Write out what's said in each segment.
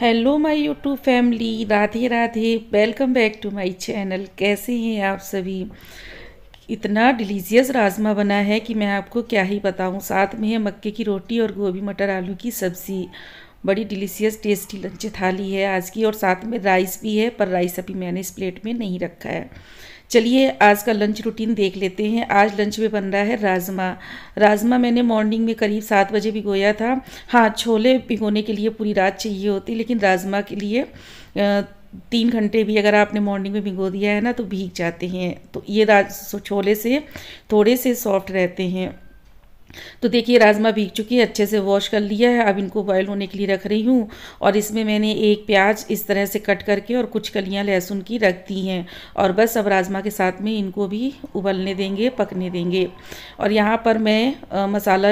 hello my YouTube family Radhe Radhe welcome back to my channel कैसे हैं आप सभी इतना डिलीजियस राजमा बना है कि मैं आपको क्या ही बताऊं साथ में है मक्के की रोटी और गोभी मटर आलू की सब्ज़ी बड़ी डिलीशियस टेस्टी लंच थाली है आज की और साथ में राइस भी है पर राइस अभी मैंने इस प्लेट में नहीं रखा है चलिए आज का लंच रूटीन देख लेते हैं आज लंच में बन रहा है राजमा राजमा मैंने मॉर्निंग में करीब सात बजे भिगोया था हाँ छोले भिगोने के लिए पूरी रात चाहिए होती लेकिन राजमा के लिए तीन घंटे भी अगर आपने मॉर्निंग में भिगो दिया है ना तो भीग जाते हैं तो ये राज छोले से थोड़े से सॉफ्ट रहते हैं तो देखिए राजमा भीग चुकी है अच्छे से वॉश कर लिया है अब इनको बॉयल होने के लिए रख रही हूँ और इसमें मैंने एक प्याज इस तरह से कट करके और कुछ कलियाँ लहसुन की रख दी हैं और बस अब राजमा के साथ में इनको भी उबलने देंगे पकने देंगे और यहाँ पर मैं आ, मसाला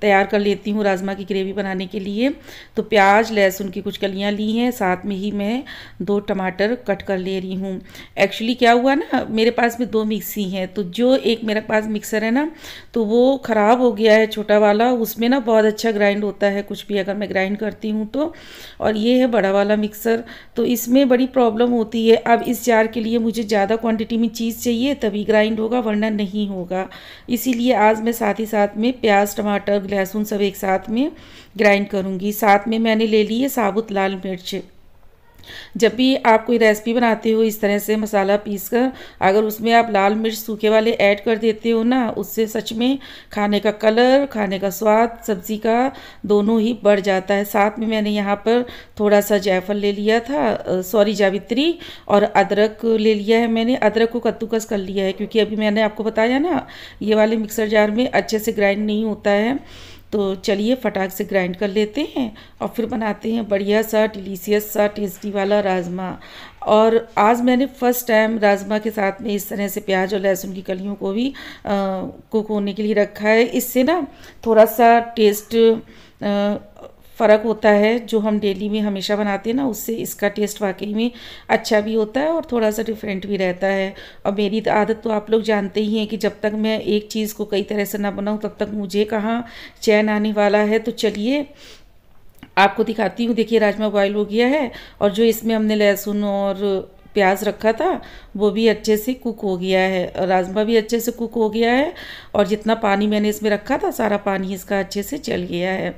तैयार कर लेती हूँ राजमा की ग्रेवी बनाने के लिए तो प्याज लहसुन की कुछ कलियाँ ली हैं साथ में ही मैं दो टमाटर कट कर ले रही हूँ एक्चुअली क्या हुआ ना मेरे पास में दो मिक्सी हैं तो जो एक मेरे पास मिक्सर है ना तो वो ख़राब हो हो गया है छोटा वाला उसमें ना बहुत अच्छा ग्राइंड होता है कुछ भी अगर मैं ग्राइंड करती हूँ तो और ये है बड़ा वाला मिक्सर तो इसमें बड़ी प्रॉब्लम होती है अब इस जार के लिए मुझे ज़्यादा क्वांटिटी में चीज़ चाहिए तभी ग्राइंड होगा वरना नहीं होगा इसीलिए आज मैं साथ ही साथ में प्याज टमाटर लहसुन सब एक साथ में ग्राइंड करूँगी साथ में मैंने ले ली है साबुत लाल मिर्च जब भी आप कोई रेसिपी बनाते हो इस तरह से मसाला पीस कर अगर उसमें आप लाल मिर्च सूखे वाले ऐड कर देते हो ना उससे सच में खाने का कलर खाने का स्वाद सब्ज़ी का दोनों ही बढ़ जाता है साथ में मैंने यहाँ पर थोड़ा सा जायफल ले लिया था सॉरी जावित्री और अदरक ले लिया है मैंने अदरक को कद्दूकस कर लिया है क्योंकि अभी मैंने आपको बताया ना ये वाले मिक्सर जार में अच्छे से ग्राइंड नहीं होता है तो चलिए फटाक से ग्राइंड कर लेते हैं और फिर बनाते हैं बढ़िया सा डिलीशियस सा टेस्टी वाला राजमा और आज मैंने फ़र्स्ट टाइम राजमा के साथ में इस तरह से प्याज और लहसुन की कलियों को भी कुक होने के लिए रखा है इससे ना थोड़ा सा टेस्ट आ, फ़र्क होता है जो हम डेली में हमेशा बनाते हैं ना उससे इसका टेस्ट वाकई में अच्छा भी होता है और थोड़ा सा डिफरेंट भी रहता है और मेरी तो आदत तो आप लोग जानते ही हैं कि जब तक मैं एक चीज़ को कई तरह से ना बनाऊँ तब तक मुझे कहाँ चैन आने वाला है तो चलिए आपको दिखाती हूँ देखिए राजमा बॉयल हो गया है और जो इसमें हमने लहसुन और प्याज रखा था वो भी अच्छे से कुक हो गया है राजमा भी अच्छे से कुक हो गया है और जितना पानी मैंने इसमें रखा था सारा पानी इसका अच्छे से चल गया है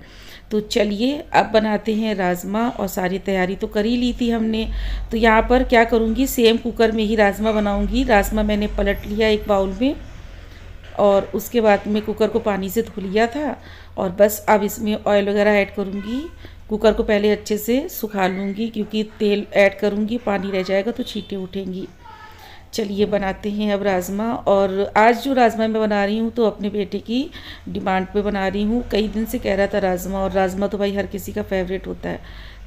तो चलिए अब बनाते हैं राजमा और सारी तैयारी तो कर ही ली थी हमने तो यहाँ पर क्या करूँगी सेम कुकर में ही राजमा बनाऊँगी राजमा मैंने पलट लिया एक बाउल में और उसके बाद मैं कुकर को पानी से धो लिया था और बस अब इसमें ऑयल वगैरह ऐड करूँगी कुकर को पहले अच्छे से सुखा लूँगी क्योंकि तेल ऐड करूँगी पानी रह जाएगा तो छीटें उठेंगी चलिए बनाते हैं अब राजमा और आज जो राजमा मैं बना रही हूँ तो अपने बेटे की डिमांड पे बना रही हूँ कई दिन से कह रहा था राजमा और राजमा तो भाई हर किसी का फेवरेट होता है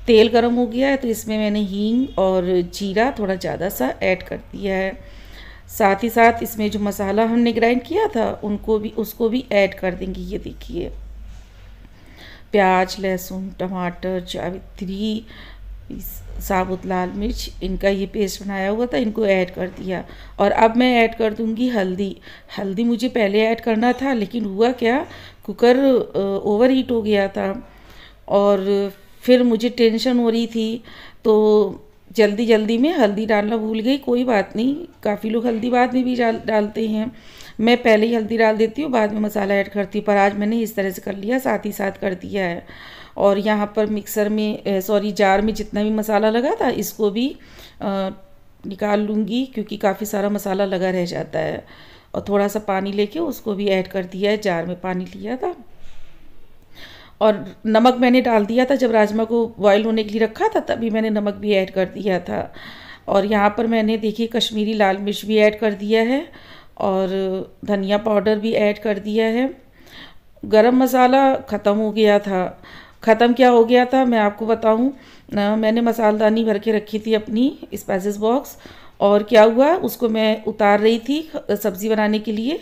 तेल गर्म हो गया है तो इसमें मैंने हींग और जीरा थोड़ा ज़्यादा सा ऐड कर दिया है साथ ही साथ इसमें जो मसाला हमने ग्राइंड किया था उनको भी उसको भी ऐड कर देंगे ये देखिए प्याज लहसुन टमाटर जावित्री साबुत लाल मिर्च इनका ये पेस्ट बनाया हुआ था इनको ऐड कर दिया और अब मैं ऐड कर दूंगी हल्दी हल्दी मुझे पहले ऐड करना था लेकिन हुआ क्या कुकर ओवर हीट हो गया था और फिर मुझे टेंशन हो रही थी तो जल्दी जल्दी में हल्दी डालना भूल गई कोई बात नहीं काफ़ी लोग हल्दी बाद में भी डाल डालते हैं मैं पहले ही हल्दी डाल देती हूँ बाद में मसाला ऐड करती हूँ पर आज मैंने इस तरह से कर लिया साथ ही साथ कर दिया है और यहाँ पर मिक्सर में सॉरी जार में जितना भी मसाला लगा था इसको भी आ, निकाल लूँगी क्योंकि काफ़ी सारा मसाला लगा रह जाता है और थोड़ा सा पानी लेके उसको भी ऐड कर दिया है जार में पानी लिया था और नमक मैंने डाल दिया था जब राजमा को बॉयल होने के लिए रखा था तभी मैंने नमक भी ऐड कर दिया था और यहाँ पर मैंने देखिए कश्मीरी लाल मिर्च भी ऐड कर दिया है और धनिया पाउडर भी ऐड कर दिया है गरम मसाला ख़त्म हो गया था ख़त्म क्या हो गया था मैं आपको बताऊँ मैंने मसालदानी भर के रखी थी अपनी स्पाइसेस बॉक्स और क्या हुआ उसको मैं उतार रही थी सब्ज़ी बनाने के लिए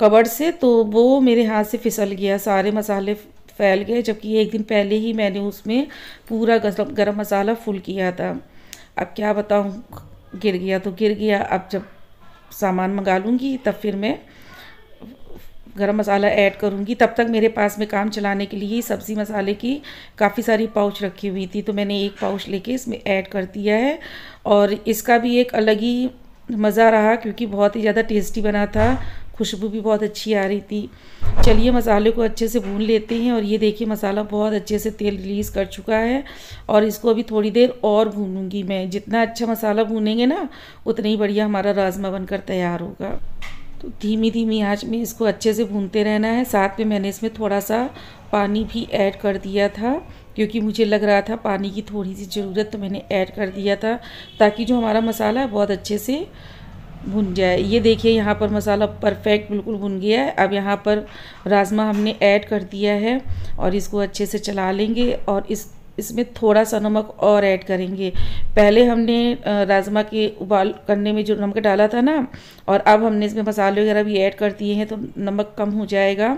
कबड़ से तो वो मेरे हाथ से फिसल गया सारे मसाले फैल गए जबकि एक दिन पहले ही मैंने उसमें पूरा गरम मसाला फुल किया था अब क्या बताऊँ गिर गया तो गिर गया अब जब सामान मंगा लूँगी तब फिर मैं गरम मसाला ऐड करूँगी तब तक मेरे पास में काम चलाने के लिए सब्ज़ी मसाले की काफ़ी सारी पाउच रखी हुई थी तो मैंने एक पाउच लेके इसमें ऐड कर दिया है और इसका भी एक अलग ही मज़ा रहा क्योंकि बहुत ही ज़्यादा टेस्टी बना था खुशबू भी बहुत अच्छी आ रही थी चलिए मसाले को अच्छे से भून लेते हैं और ये देखिए मसाला बहुत अच्छे से तेल रिलीज़ कर चुका है और इसको अभी थोड़ी देर और भूनूंगी मैं जितना अच्छा मसाला भूनेंगे ना उतना ही बढ़िया हमारा राजमा बनकर तैयार होगा तो धीमी धीमी आँच में इसको अच्छे से भूनते रहना है साथ में मैंने इसमें थोड़ा सा पानी भी ऐड कर दिया था क्योंकि मुझे लग रहा था पानी की थोड़ी सी ज़रूरत तो मैंने ऐड कर दिया था ताकि जो हमारा मसाला है बहुत अच्छे से भुन जाए ये देखिए यहाँ पर मसाला परफेक्ट बिल्कुल भुन गया है अब यहाँ पर राजमा हमने ऐड कर दिया है और इसको अच्छे से चला लेंगे और इस इसमें थोड़ा सा नमक और ऐड करेंगे पहले हमने राजमा के उबाल करने में जो नमक डाला था ना और अब हमने इसमें मसाले वगैरह भी ऐड कर दिए हैं तो नमक कम हो जाएगा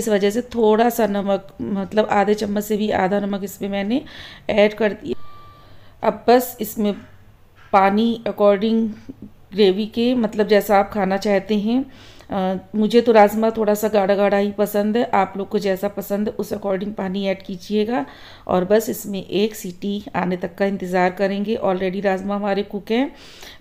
इस वजह से थोड़ा सा नमक मतलब आधे चम्मच से भी आधा नमक इसमें मैंने ऐड कर दिया अब बस इसमें पानी अकॉर्डिंग ग्रेवी के मतलब जैसा आप खाना चाहते हैं मुझे तो राजमा थोड़ा सा गाढ़ा गाढ़ा ही पसंद है आप लोग को जैसा पसंद है उस अकॉर्डिंग पानी ऐड कीजिएगा और बस इसमें एक सीटी आने तक का इंतज़ार करेंगे ऑलरेडी राजमा हमारे कुक हैं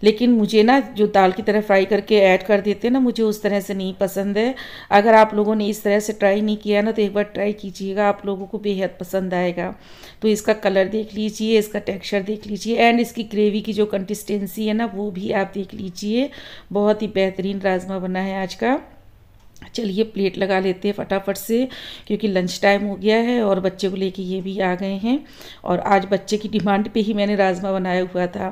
लेकिन मुझे ना जो दाल की तरह फ्राई करके ऐड कर देते हैं ना मुझे उस तरह से नहीं पसंद है अगर आप लोगों ने इस तरह से ट्राई नहीं किया ना तो एक बार ट्राई कीजिएगा आप लोगों को बेहद पसंद आएगा तो इसका कलर देख लीजिए इसका टेक्स्चर देख लीजिए एंड इसकी ग्रेवी की जो कंसिस्टेंसी है ना वो भी आप देख लीजिए बहुत ही बेहतरीन राजमा बना है आज का चलिए प्लेट लगा लेते हैं फटाफट से क्योंकि लंच टाइम हो गया है और बच्चे को लेके ये भी आ गए हैं और आज बच्चे की डिमांड पे ही मैंने राजमा बनाया हुआ था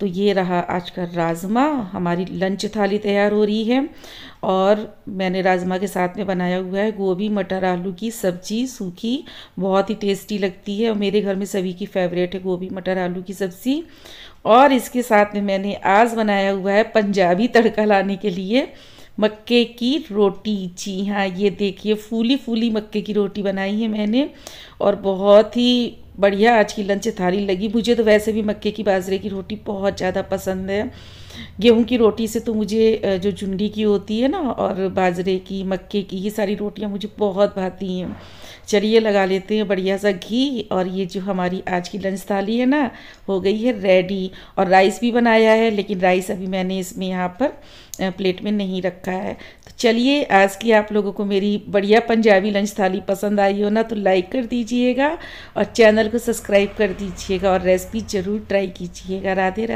तो ये रहा आज का राजमा हमारी लंच थाली तैयार हो रही है और मैंने राजमा के साथ में बनाया हुआ है गोभी मटर आलू की सब्जी सूखी बहुत ही टेस्टी लगती है और मेरे घर में सभी की फेवरेट है गोभी मटर आलू की सब्ज़ी और इसके साथ में मैंने आज बनाया हुआ है पंजाबी तड़का लाने के लिए मक्के की रोटी जी हाँ ये देखिए फूली फूली मक्के की रोटी बनाई है मैंने और बहुत ही बढ़िया आज की लंच थाली लगी मुझे तो वैसे भी मक्के की बाजरे की रोटी बहुत ज़्यादा पसंद है गेहूं की रोटी से तो मुझे जो जुंडी की होती है ना और बाजरे की मक्के की ये सारी रोटियां मुझे बहुत भाती हैं चलिए लगा लेते हैं बढ़िया सा घी और ये जो हमारी आज की लंच थाली है ना हो गई है रेडी और राइस भी बनाया है लेकिन राइस अभी मैंने इसमें यहाँ पर प्लेट में नहीं रखा है तो चलिए आज की आप लोगों को मेरी बढ़िया पंजाबी लंच थाली पसंद आई हो ना तो लाइक कर दीजिएगा और चैनल को सब्सक्राइब कर दीजिएगा और रेसिपी ज़रूर ट्राई कीजिएगा राधे राधे